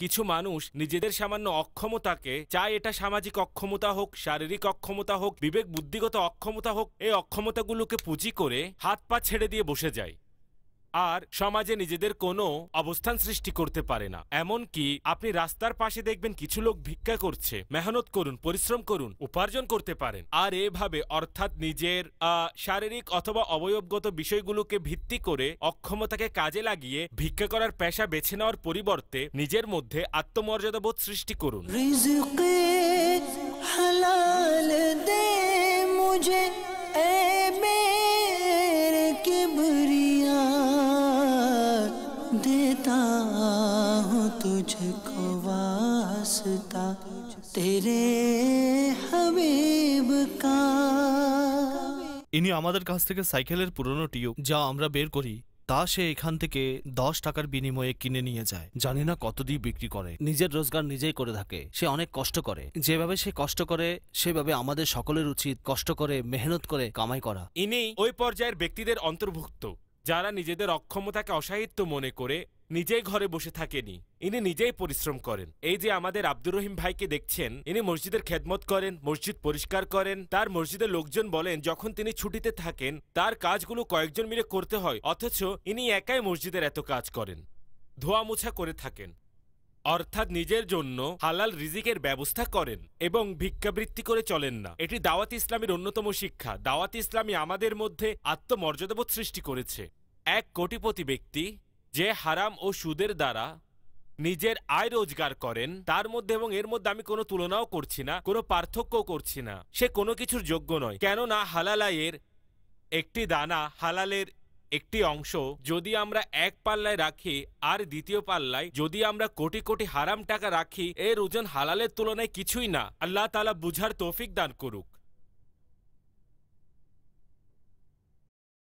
কিছু মানুষ নিজেদের সামান্য অক্ষমতাকে চায় এটা সামাজিক অক্ষমতা হোক শারীরিক অক্ষমতা হোক বিবেক বুদ্ধিগত অক্ষমতা হোক এই অক্ষমতাগুলোকে পুঁজি করে হাত পা ছেড়ে দিয়ে বসে যায় আর সমাজে নিজেদের কোনো অবস্থান সৃষ্টি করতে পারে না এমন কি আপনি রাস্তার পাশে দেখবেন কিছু লোক ভিক্ষা করছে মেহনত করুন পরিশ্রম করুন উপার্জন করতে পারেন আর এভাবে অর্থাৎ নিজের শারীরিক অথবা অবয়বগত বিষয়গুলোকে ভিত্তি করে অক্ষমতাকে কাজে লাগিয়ে ভিক্ষা করার পেশা বেছে নেওয়ার পরিবর্তে নিজের মধ্যে আত্মমর্যাদাবোধ সৃষ্টি করুন देता हूँ तुझको वास्ता तेरे हबीब का ইনি আমাদের কাছ থেকে সাইকেলের পুরনো টিউব যা আমরা বের করি তা সে এখান থেকে দশ টাকার বিনিময়ে কিনে নিয়ে যায় জানি না কত দিয়ে বিক্রি করে নিজের রোজগার নিজেই করে থাকে সে অনেক কষ্ট করে যেভাবে সে কষ্ট করে সেভাবে আমাদের সকলের উচিত কষ্ট করে মেহনত করে কামাই করা ইনি ওই পর্যায়ের ব্যক্তিদের অন্তর্ভুক্ত যারা নিজেদের অক্ষমতাকে অসাহিত্য মনে করে নিজেই ঘরে বসে থাকেনি ইনি নিজেই পরিশ্রম করেন এই যে আমাদের আব্দুর রহিম ভাইকে দেখছেন ইনি মসজিদের খেদমত করেন মসজিদ পরিষ্কার করেন তার মসজিদের লোকজন বলেন যখন তিনি ছুটিতে থাকেন তার কাজগুলো কয়েকজন মিলে করতে হয় অথচ ইনি একাই মসজিদের এত কাজ করেন ধোয়া মোছা করে থাকেন অর্থাৎ নিজের জন্য হালাল রিজিকের ব্যবস্থা করেন এবং ভিক্ষাবৃত্তি করে চলেন না এটি দাওয়াত ইসলামের অন্যতম শিক্ষা দাওয়াত ইসলামী আমাদের মধ্যে আত্মমর্যাদাবোধ সৃষ্টি করেছে এক কোটিপতি ব্যক্তি যে হারাম ও সুদের দ্বারা নিজের আয় রোজগার করেন তার মধ্যে এবং এর মধ্যে আমি কোনো তুলনাও করছি না কোনো পার্থক্যও করছি না সে কোনো কিছুর যোগ্য নয় কেননা হালালাইয়ের একটি দানা হালালের একটি অংশ যদি আমরা এক পাল্লায় রাখি আর দ্বিতীয় পাল্লায় যদি আমরা কোটি কোটি হারাম টাকা রাখি এর ওজন হালালের তুলনায় কিছুই না আল্লাহ তালা বুঝার তৌফিক দান করুক